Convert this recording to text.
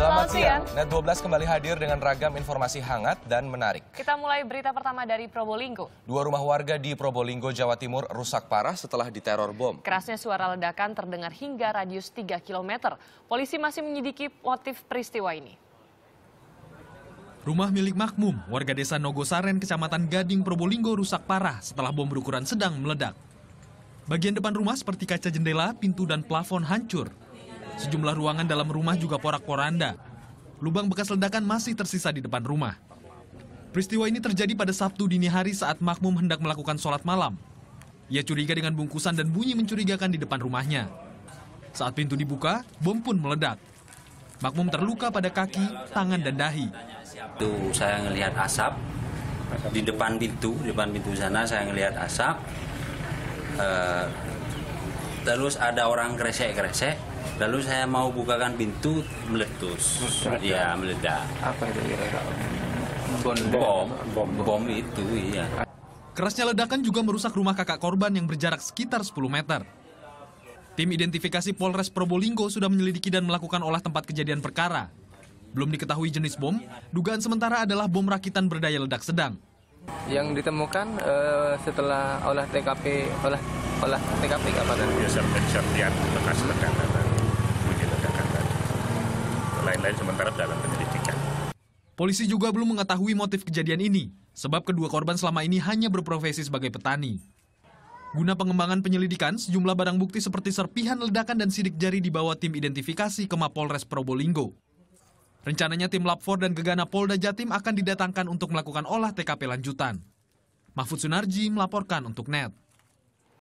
Selamat, siang. siang. Net 12 kembali hadir dengan ragam informasi hangat dan menarik. Kita mulai berita pertama dari Probolinggo. Dua rumah warga di Probolinggo, Jawa Timur rusak parah setelah diteror bom. Kerasnya suara ledakan terdengar hingga radius 3 km. Polisi masih menyidiki motif peristiwa ini. Rumah milik Makmum, warga desa Nogosaren, Kecamatan Gading, Probolinggo rusak parah setelah bom berukuran sedang meledak. Bagian depan rumah seperti kaca jendela, pintu, dan plafon hancur Sejumlah ruangan dalam rumah juga porak-poranda. Lubang bekas ledakan masih tersisa di depan rumah. Peristiwa ini terjadi pada Sabtu dini hari saat makmum hendak melakukan sholat malam. Ia curiga dengan bungkusan dan bunyi mencurigakan di depan rumahnya. Saat pintu dibuka, bom pun meledak. Makmum terluka pada kaki, tangan, dan dahi. Itu saya ngelihat asap di depan pintu, di depan pintu sana saya ngelihat asap. Eh, Lalu ada orang kresek-kresek lalu saya mau bukakan pintu meletus Mereka. ya meledak apa itu kira bom bom bom, bom itu iya kerasnya ledakan juga merusak rumah kakak korban yang berjarak sekitar 10 meter Tim identifikasi Polres Probolinggo sudah menyelidiki dan melakukan olah tempat kejadian perkara. Belum diketahui jenis bom, dugaan sementara adalah bom rakitan berdaya ledak sedang yang ditemukan uh, setelah olah TKP olah olah TKP apa Ya, serpian bekas ledakan tadi, ledakan tadi. Lain-lain sementara dalam penyelidikan. Polisi juga belum mengetahui motif kejadian ini, sebab kedua korban selama ini hanya berprofesi sebagai petani. Guna pengembangan penyelidikan, sejumlah barang bukti seperti serpihan ledakan dan sidik jari dibawa tim identifikasi ke Mapolres Probolinggo. Rencananya tim Lapfor dan Gegana Polda Jatim akan didatangkan untuk melakukan olah TKP lanjutan. Mahfud Sunarji melaporkan untuk NET.